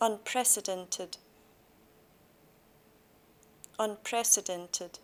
unprecedented, unprecedented.